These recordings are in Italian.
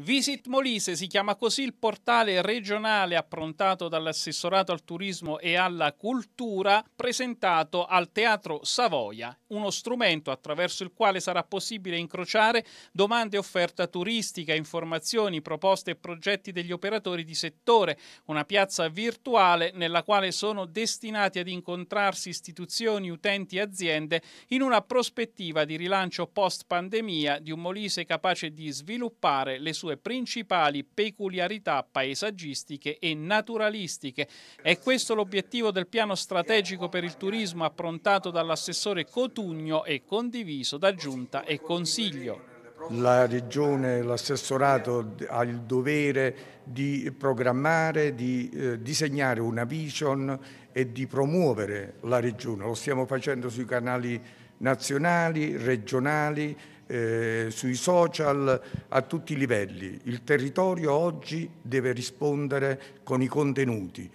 Visit Molise si chiama così il portale regionale approntato dall'assessorato al turismo e alla cultura presentato al Teatro Savoia, uno strumento attraverso il quale sarà possibile incrociare domande e offerta turistica, informazioni, proposte e progetti degli operatori di settore, una piazza virtuale nella quale sono destinati ad incontrarsi istituzioni, utenti e aziende in una prospettiva di rilancio post pandemia di un Molise capace di sviluppare le sue sue principali peculiarità paesaggistiche e naturalistiche. È questo l'obiettivo del piano strategico per il turismo approntato dall'assessore Cotugno e condiviso da Giunta e Consiglio la Regione, l'assessorato ha il dovere di programmare, di eh, disegnare una vision e di promuovere la Regione. Lo stiamo facendo sui canali nazionali, regionali, eh, sui social, a tutti i livelli. Il territorio oggi deve rispondere con i contenuti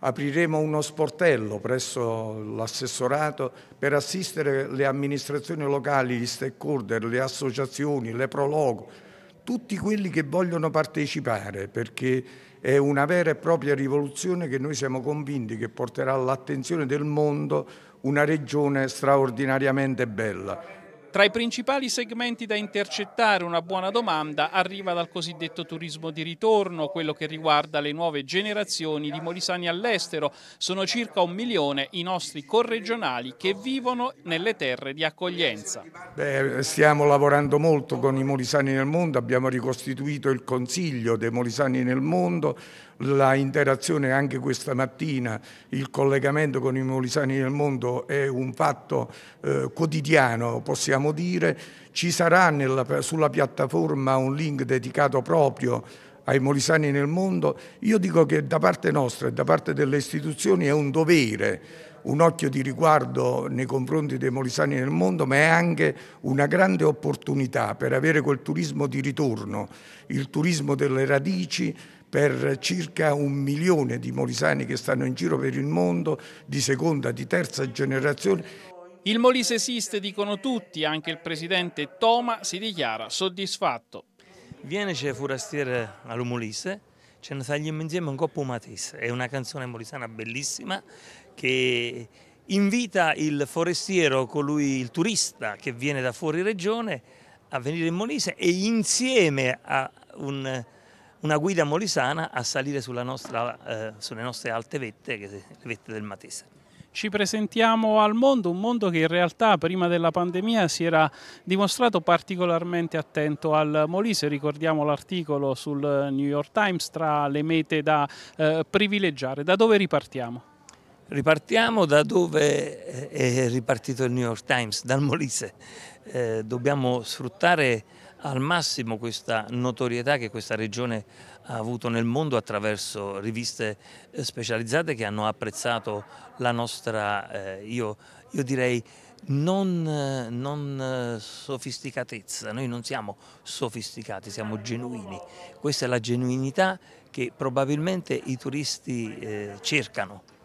apriremo uno sportello presso l'assessorato per assistere le amministrazioni locali, gli stakeholder, le associazioni, le prologo, tutti quelli che vogliono partecipare perché è una vera e propria rivoluzione che noi siamo convinti che porterà all'attenzione del mondo una regione straordinariamente bella. Tra i principali segmenti da intercettare una buona domanda arriva dal cosiddetto turismo di ritorno, quello che riguarda le nuove generazioni di molisani all'estero. Sono circa un milione i nostri corregionali che vivono nelle terre di accoglienza. Beh, stiamo lavorando molto con i molisani nel mondo, abbiamo ricostituito il Consiglio dei molisani nel mondo, la interazione anche questa mattina, il collegamento con i molisani nel mondo è un fatto eh, quotidiano, possiamo dire. Ci sarà nella, sulla piattaforma un link dedicato proprio ai molisani nel mondo. Io dico che da parte nostra e da parte delle istituzioni è un dovere un occhio di riguardo nei confronti dei molisani nel mondo, ma è anche una grande opportunità per avere quel turismo di ritorno, il turismo delle radici, per circa un milione di molisani che stanno in giro per il mondo, di seconda, di terza generazione. Il Molise esiste, dicono tutti, anche il presidente Toma si dichiara soddisfatto. Viene c'è forastiere all'Umolise, ce ne tagliamo insieme un coppo Matisse, è una canzone molisana bellissima che invita il forestiero, colui, il turista che viene da fuori regione a venire in Molise e insieme a un, una guida molisana a salire nostra, eh, sulle nostre alte vette, che le vette del Matese ci presentiamo al mondo, un mondo che in realtà prima della pandemia si era dimostrato particolarmente attento al Molise, ricordiamo l'articolo sul New York Times tra le mete da eh, privilegiare, da dove ripartiamo? Ripartiamo da dove eh, è ripartito il New York Times, dal Molise. Eh, dobbiamo sfruttare al massimo questa notorietà che questa regione ha avuto nel mondo attraverso riviste eh, specializzate che hanno apprezzato la nostra, eh, io, io direi, non, eh, non, eh, sofisticatezza, noi non siamo sofisticati, siamo genuini. Questa è la genuinità che probabilmente i turisti eh, cercano.